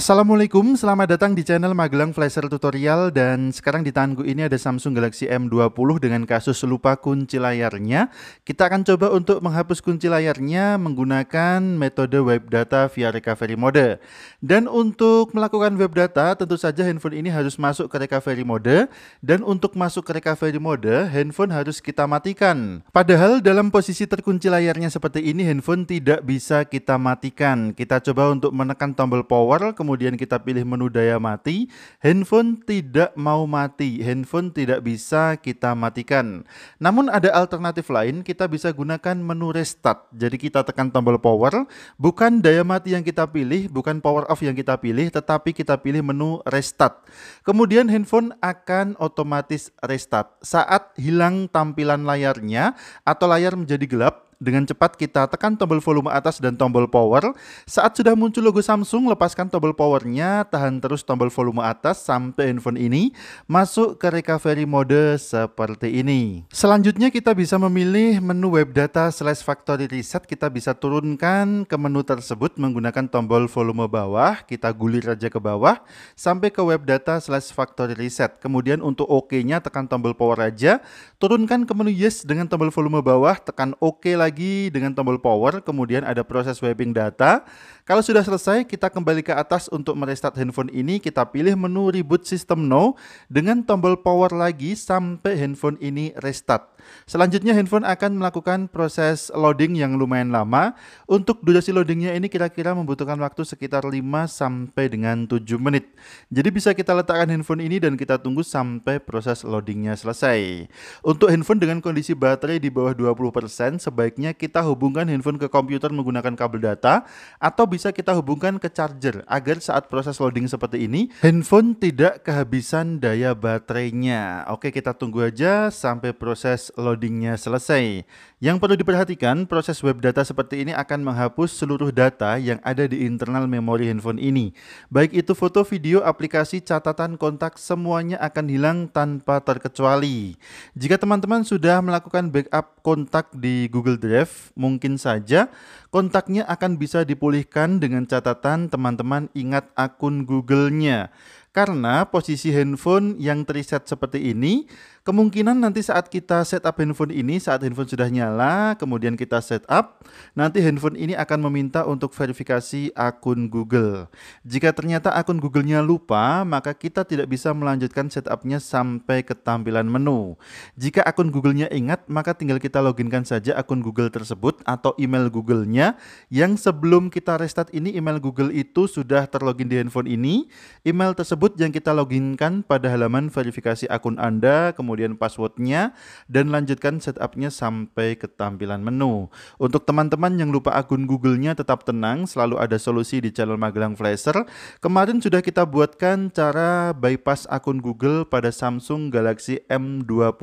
Assalamualaikum, selamat datang di channel Magelang Flasher Tutorial dan sekarang di tanganku ini ada Samsung Galaxy M20 dengan kasus lupa kunci layarnya. Kita akan coba untuk menghapus kunci layarnya menggunakan metode web data via recovery mode. Dan untuk melakukan web data, tentu saja handphone ini harus masuk ke recovery mode dan untuk masuk ke recovery mode, handphone harus kita matikan. Padahal dalam posisi terkunci layarnya seperti ini, handphone tidak bisa kita matikan. Kita coba untuk menekan tombol power kemudian kemudian kita pilih menu daya mati, handphone tidak mau mati, handphone tidak bisa kita matikan. Namun ada alternatif lain, kita bisa gunakan menu restart. Jadi kita tekan tombol power, bukan daya mati yang kita pilih, bukan power off yang kita pilih, tetapi kita pilih menu restart. Kemudian handphone akan otomatis restart. Saat hilang tampilan layarnya atau layar menjadi gelap, dengan cepat kita tekan tombol volume atas dan tombol power. Saat sudah muncul logo Samsung, lepaskan tombol powernya, tahan terus tombol volume atas sampai handphone ini masuk ke recovery mode seperti ini. Selanjutnya kita bisa memilih menu web data slash factory reset. Kita bisa turunkan ke menu tersebut menggunakan tombol volume bawah. Kita gulir aja ke bawah sampai ke web data slash factory reset. Kemudian untuk OK-nya tekan tombol power aja. Turunkan ke menu yes dengan tombol volume bawah, tekan OK lagi lagi dengan tombol power, kemudian ada proses wiping data. Kalau sudah selesai, kita kembali ke atas untuk merestart handphone ini. Kita pilih menu reboot system now dengan tombol power lagi sampai handphone ini restart. Selanjutnya handphone akan melakukan proses loading yang lumayan lama. Untuk durasi loadingnya ini kira-kira membutuhkan waktu sekitar 5 sampai dengan 7 menit. Jadi bisa kita letakkan handphone ini dan kita tunggu sampai proses loadingnya selesai. Untuk handphone dengan kondisi baterai di bawah 20%, sebaiknya kita hubungkan handphone ke komputer menggunakan kabel data atau bisa kita hubungkan ke charger agar saat proses loading seperti ini handphone tidak kehabisan daya baterainya. Oke, kita tunggu aja sampai proses loadingnya selesai. Yang perlu diperhatikan, proses web data seperti ini akan menghapus seluruh data yang ada di internal memori handphone ini. Baik itu foto, video, aplikasi, catatan, kontak, semuanya akan hilang tanpa terkecuali. Jika teman-teman sudah melakukan backup kontak di Google Drive, mungkin saja kontaknya akan bisa dipulihkan dengan catatan teman-teman ingat akun Google-nya. Karena posisi handphone yang terset seperti ini, kemungkinan nanti saat kita setup handphone ini, saat handphone sudah nyala, kemudian kita setup, nanti handphone ini akan meminta untuk verifikasi akun Google. Jika ternyata akun Google-nya lupa, maka kita tidak bisa melanjutkan setupnya sampai ke tampilan menu. Jika akun Google-nya ingat, maka tinggal kita loginkan saja akun Google tersebut atau email Google-nya yang sebelum kita restart ini email Google itu sudah terlogin di handphone ini, email tersebut tersebut yang kita loginkan pada halaman verifikasi akun Anda, kemudian passwordnya, dan lanjutkan setupnya sampai ke tampilan menu. Untuk teman-teman yang lupa akun Google-nya tetap tenang, selalu ada solusi di channel Magelang Flasher. Kemarin sudah kita buatkan cara bypass akun Google pada Samsung Galaxy M20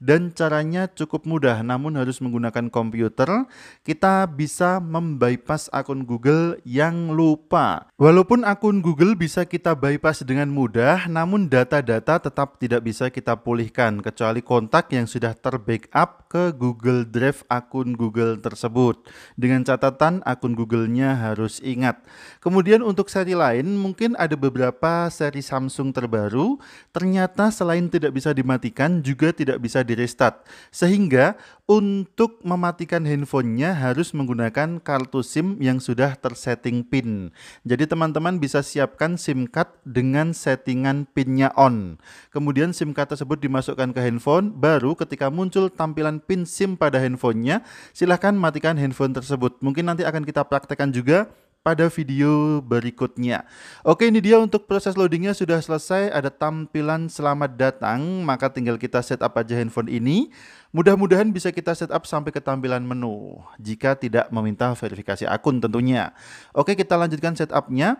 dan caranya cukup mudah namun harus menggunakan komputer. Kita bisa membypass akun Google yang lupa. Walaupun akun Google bisa kita bypass diretas dengan mudah, namun data-data tetap tidak bisa kita pulihkan kecuali kontak yang sudah terbackup ke Google Drive akun Google tersebut. Dengan catatan akun Google-nya harus ingat. Kemudian untuk seri lain, mungkin ada beberapa seri Samsung terbaru ternyata selain tidak bisa dimatikan juga tidak bisa direstart. Sehingga untuk mematikan handphonenya harus menggunakan kartu SIM yang sudah tersetting PIN. Jadi teman-teman bisa siapkan SIM card dengan dengan settingan pinnya on. Kemudian SIM card tersebut dimasukkan ke handphone, baru ketika muncul tampilan pin SIM pada handphonenya, silahkan matikan handphone tersebut. Mungkin nanti akan kita praktekkan juga pada video berikutnya. Oke, ini dia untuk proses loadingnya sudah selesai. Ada tampilan selamat datang, maka tinggal kita setup aja handphone ini. Mudah-mudahan bisa kita setup sampai ke tampilan menu, jika tidak meminta verifikasi akun tentunya. Oke, kita lanjutkan setupnya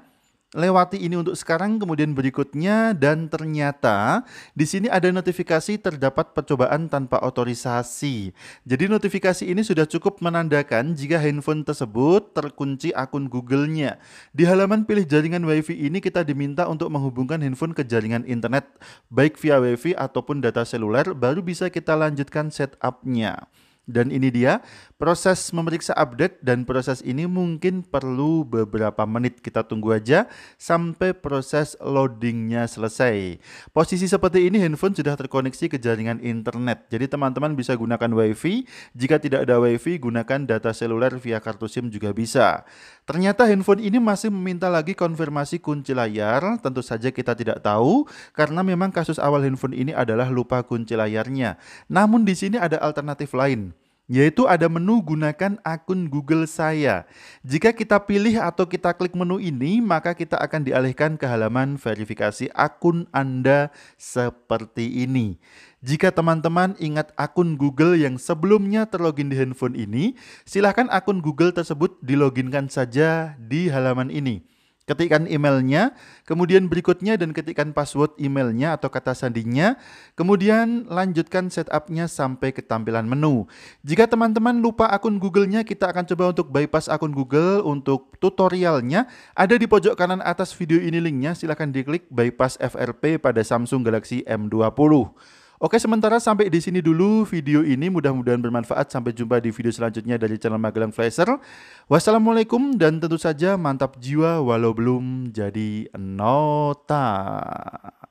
lewati ini untuk sekarang, kemudian berikutnya, dan ternyata di sini ada notifikasi terdapat percobaan tanpa otorisasi. Jadi notifikasi ini sudah cukup menandakan jika handphone tersebut terkunci akun Google-nya. Di halaman pilih jaringan WiFi ini kita diminta untuk menghubungkan handphone ke jaringan internet, baik via WiFi ataupun data seluler, baru bisa kita lanjutkan setupnya. Dan ini dia Proses memeriksa update dan proses ini mungkin perlu beberapa menit. Kita tunggu aja sampai proses loadingnya selesai. Posisi seperti ini handphone sudah terkoneksi ke jaringan internet. Jadi teman-teman bisa gunakan WiFi. Jika tidak ada WiFi, gunakan data seluler via kartu SIM juga bisa. Ternyata handphone ini masih meminta lagi konfirmasi kunci layar. Tentu saja kita tidak tahu karena memang kasus awal handphone ini adalah lupa kunci layarnya. Namun di sini ada alternatif lain yaitu ada menu gunakan akun Google saya. Jika kita pilih atau kita klik menu ini, maka kita akan dialihkan ke halaman verifikasi akun Anda seperti ini. Jika teman-teman ingat akun Google yang sebelumnya terlogin di handphone ini, silahkan akun Google tersebut diloginkan saja di halaman ini ketikkan emailnya, kemudian berikutnya dan ketikkan password emailnya atau kata sandinya, kemudian lanjutkan setupnya sampai ke tampilan menu. Jika teman-teman lupa akun Google-nya, kita akan coba untuk bypass akun Google untuk tutorialnya. Ada di pojok kanan atas video ini linknya, silahkan diklik bypass FRP pada Samsung Galaxy M20. Oke, sementara sampai di sini dulu video ini. Mudah-mudahan bermanfaat. Sampai jumpa di video selanjutnya dari channel Magelang Flasher. Wassalamualaikum dan tentu saja mantap jiwa walau belum jadi nota.